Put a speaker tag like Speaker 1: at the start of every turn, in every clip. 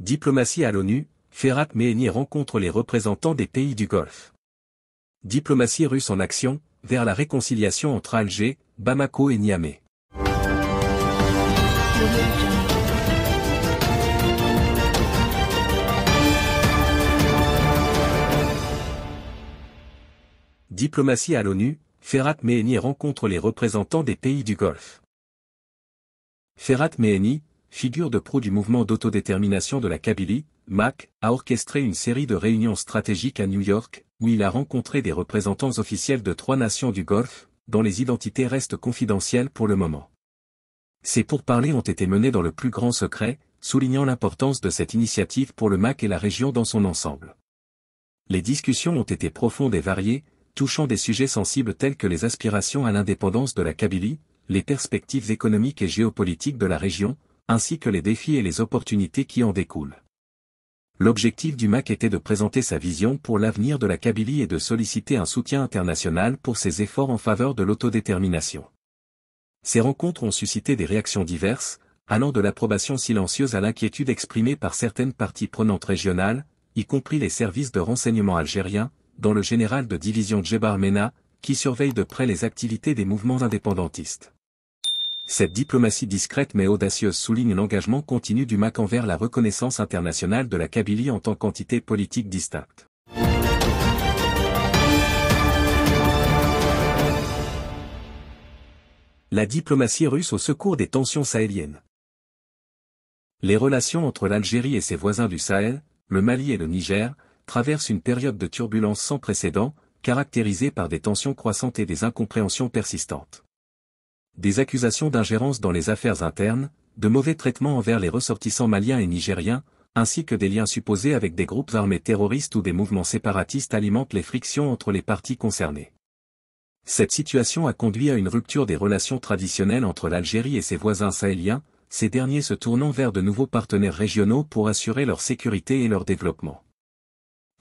Speaker 1: Diplomatie à l'ONU, Ferrat Meheni rencontre les représentants des pays du Golfe. Diplomatie russe en action, vers la réconciliation entre Alger, Bamako et Niamey. Diplomatie à l'ONU, Ferrat Meheni rencontre les représentants des pays du Golfe. Ferrat Meheni, figure de proue du mouvement d'autodétermination de la Kabylie, Mack, a orchestré une série de réunions stratégiques à New York, où il a rencontré des représentants officiels de trois nations du Golfe, dont les identités restent confidentielles pour le moment. Ces pourparlers ont été menés dans le plus grand secret, soulignant l'importance de cette initiative pour le MAC et la région dans son ensemble. Les discussions ont été profondes et variées, touchant des sujets sensibles tels que les aspirations à l'indépendance de la Kabylie, les perspectives économiques et géopolitiques de la région, ainsi que les défis et les opportunités qui en découlent. L'objectif du MAC était de présenter sa vision pour l'avenir de la Kabylie et de solliciter un soutien international pour ses efforts en faveur de l'autodétermination. Ces rencontres ont suscité des réactions diverses, allant de l'approbation silencieuse à l'inquiétude exprimée par certaines parties prenantes régionales, y compris les services de renseignement algériens, dont le général de division Djebar Mena, qui surveille de près les activités des mouvements indépendantistes. Cette diplomatie discrète mais audacieuse souligne l'engagement continu du MAC envers la reconnaissance internationale de la Kabylie en tant qu'entité politique distincte. La diplomatie russe au secours des tensions sahéliennes. Les relations entre l'Algérie et ses voisins du Sahel, le Mali et le Niger, traversent une période de turbulences sans précédent, caractérisée par des tensions croissantes et des incompréhensions persistantes des accusations d'ingérence dans les affaires internes, de mauvais traitements envers les ressortissants maliens et nigériens, ainsi que des liens supposés avec des groupes armés terroristes ou des mouvements séparatistes alimentent les frictions entre les parties concernées. Cette situation a conduit à une rupture des relations traditionnelles entre l'Algérie et ses voisins sahéliens, ces derniers se tournant vers de nouveaux partenaires régionaux pour assurer leur sécurité et leur développement.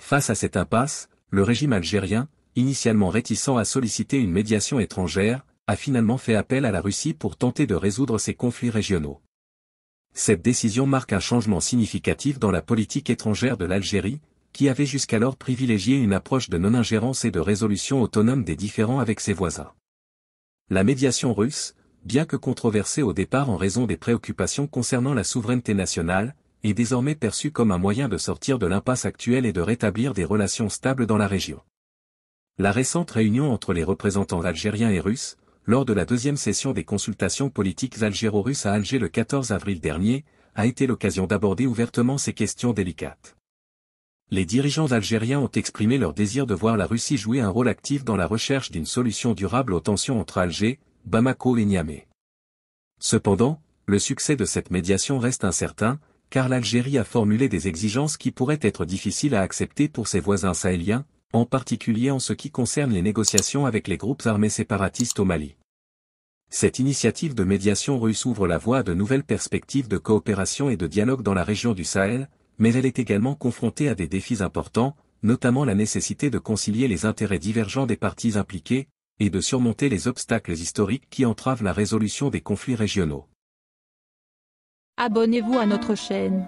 Speaker 1: Face à cette impasse, le régime algérien, initialement réticent à solliciter une médiation étrangère, a finalement fait appel à la Russie pour tenter de résoudre ces conflits régionaux. Cette décision marque un changement significatif dans la politique étrangère de l'Algérie, qui avait jusqu'alors privilégié une approche de non-ingérence et de résolution autonome des différends avec ses voisins. La médiation russe, bien que controversée au départ en raison des préoccupations concernant la souveraineté nationale, est désormais perçue comme un moyen de sortir de l'impasse actuelle et de rétablir des relations stables dans la région. La récente réunion entre les représentants algériens et russes, lors de la deuxième session des consultations politiques algéro-russes à Alger le 14 avril dernier, a été l'occasion d'aborder ouvertement ces questions délicates. Les dirigeants algériens ont exprimé leur désir de voir la Russie jouer un rôle actif dans la recherche d'une solution durable aux tensions entre Alger, Bamako et Niamey. Cependant, le succès de cette médiation reste incertain, car l'Algérie a formulé des exigences qui pourraient être difficiles à accepter pour ses voisins sahéliens, en particulier en ce qui concerne les négociations avec les groupes armés séparatistes au Mali. Cette initiative de médiation russe ouvre la voie à de nouvelles perspectives de coopération et de dialogue dans la région du Sahel, mais elle est également confrontée à des défis importants, notamment la nécessité de concilier les intérêts divergents des parties impliquées, et de surmonter les obstacles historiques qui entravent la résolution des conflits régionaux. Abonnez-vous à notre chaîne.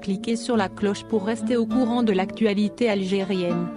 Speaker 1: Cliquez sur la cloche pour rester au courant de l'actualité algérienne.